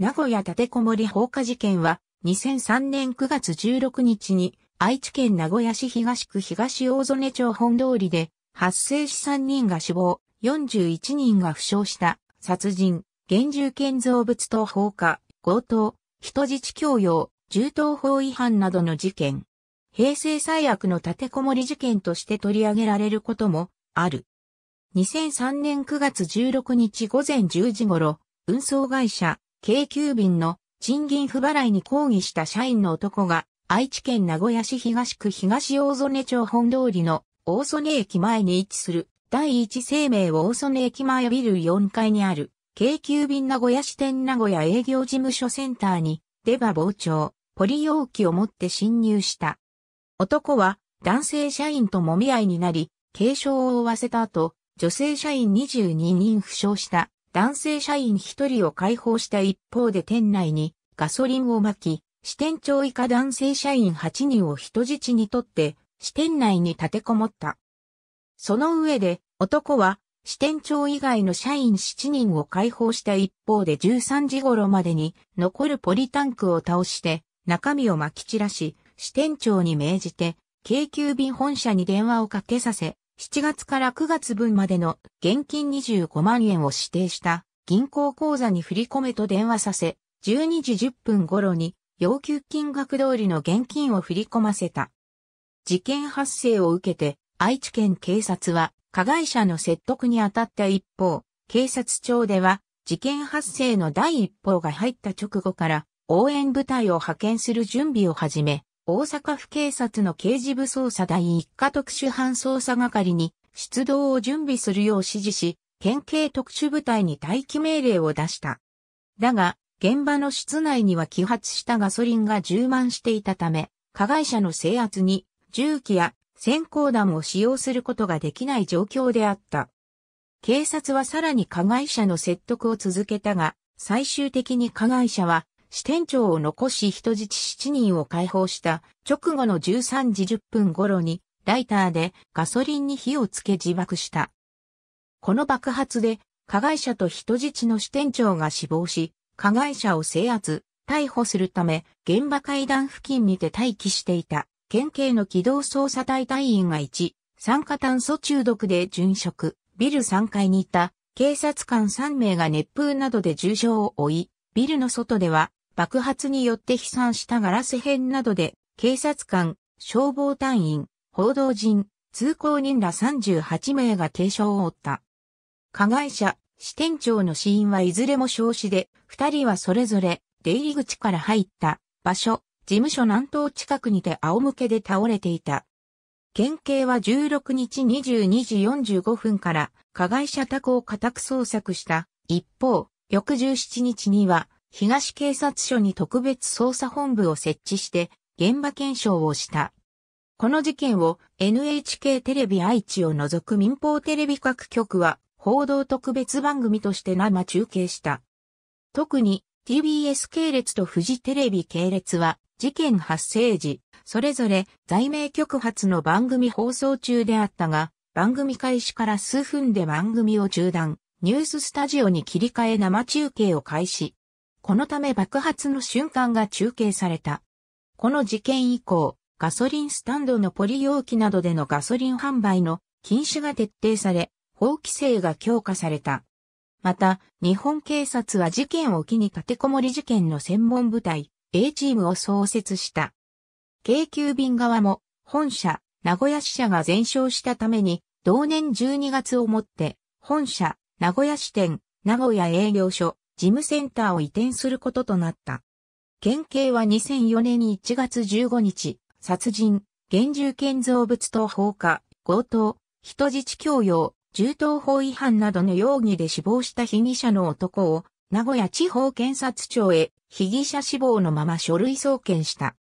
名古屋立てこもり放火事件は、2003年9月16日に、愛知県名古屋市東区東大曽根町本通りで、発生し3人が死亡、41人が負傷した、殺人、現住建造物等放火、強盗、人質強要、銃刀法違反などの事件。平成最悪の立てこもり事件として取り上げられることもある。2003年9月16日午前10時頃、運送会社京急便の賃金不払いに抗議した社員の男が、愛知県名古屋市東区東大曽根町本通りの大曽根駅前に位置する第一生命大曽根駅前ビル4階にある京急便名古屋支店名古屋営業事務所センターに出馬傍聴、ポリ容器を持って侵入した。男は男性社員ともみ合いになり、軽傷を負わせた後、女性社員22人負傷した男性社員一人を解放した一方で店内にガソリンを撒き、支店長以下男性社員8人を人質にとって支店内に立てこもった。その上で男は支店長以外の社員7人を解放した一方で13時頃までに残るポリタンクを倒して中身を撒き散らし支店長に命じて京急便本社に電話をかけさせ7月から9月分までの現金25万円を指定した銀行口座に振り込めと電話させ、12時10分頃に要求金額通りの現金を振り込ませた。事件発生を受けて愛知県警察は加害者の説得に当たった一方、警察庁では事件発生の第一報が入った直後から応援部隊を派遣する準備を始め、大阪府警察の刑事部捜査第一課特殊班捜査係に出動を準備するよう指示し、県警特殊部隊に待機命令を出した。だが、現場の室内には揮発したガソリンが充満していたため、加害者の制圧に銃器や閃光弾を使用することができない状況であった。警察はさらに加害者の説得を続けたが、最終的に加害者は支店長を残し人質7人を解放した直後の13時10分頃にライターでガソリンに火をつけ自爆した。この爆発で加害者と人質の支店長が死亡し、加害者を制圧、逮捕するため現場階段付近にて待機していた県警の機動捜査隊隊員が1、酸化炭素中毒で殉職、ビル3階にいた警察官3名が熱風などで重傷を負い、ビルの外では爆発によって飛散したガラス片などで、警察官、消防隊員、報道陣、通行人ら38名が軽傷を負った。加害者、支店長の死因はいずれも焼死で、二人はそれぞれ出入り口から入った場所、事務所南東近くにて仰向けで倒れていた。県警は16日22時45分から加害者宅を家宅捜索した。一方、翌17日には東警察署に特別捜査本部を設置して現場検証をした。この事件を NHK テレビ愛知を除く民放テレビ各局は報道特別番組として生中継した。特に TBS 系列とフジテレビ系列は事件発生時、それぞれ在名局発の番組放送中であったが、番組開始から数分で番組を中断、ニューススタジオに切り替え生中継を開始。このため爆発の瞬間が中継された。この事件以降、ガソリンスタンドのポリ容器などでのガソリン販売の禁止が徹底され、法規制が強化された。また、日本警察は事件を機に立てこもり事件の専門部隊、A チームを創設した。京急便側も、本社、名古屋支社が全焼したために、同年12月をもって、本社、名古屋支店、名古屋営業所、事務センターを移転することとなった。県警は2004年1月15日、殺人、現住建造物等放火、強盗、人質強要、銃刀法違反などの容疑で死亡した被疑者の男を、名古屋地方検察庁へ被疑者死亡のまま書類送検した。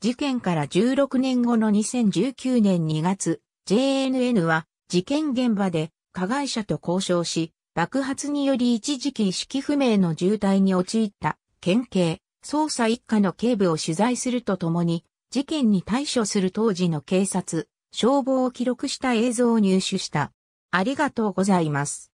事件から16年後の2019年2月、JNN は事件現場で加害者と交渉し、爆発により一時期意識不明の重体に陥った県警、捜査一課の警部を取材するとともに、事件に対処する当時の警察、消防を記録した映像を入手した。ありがとうございます。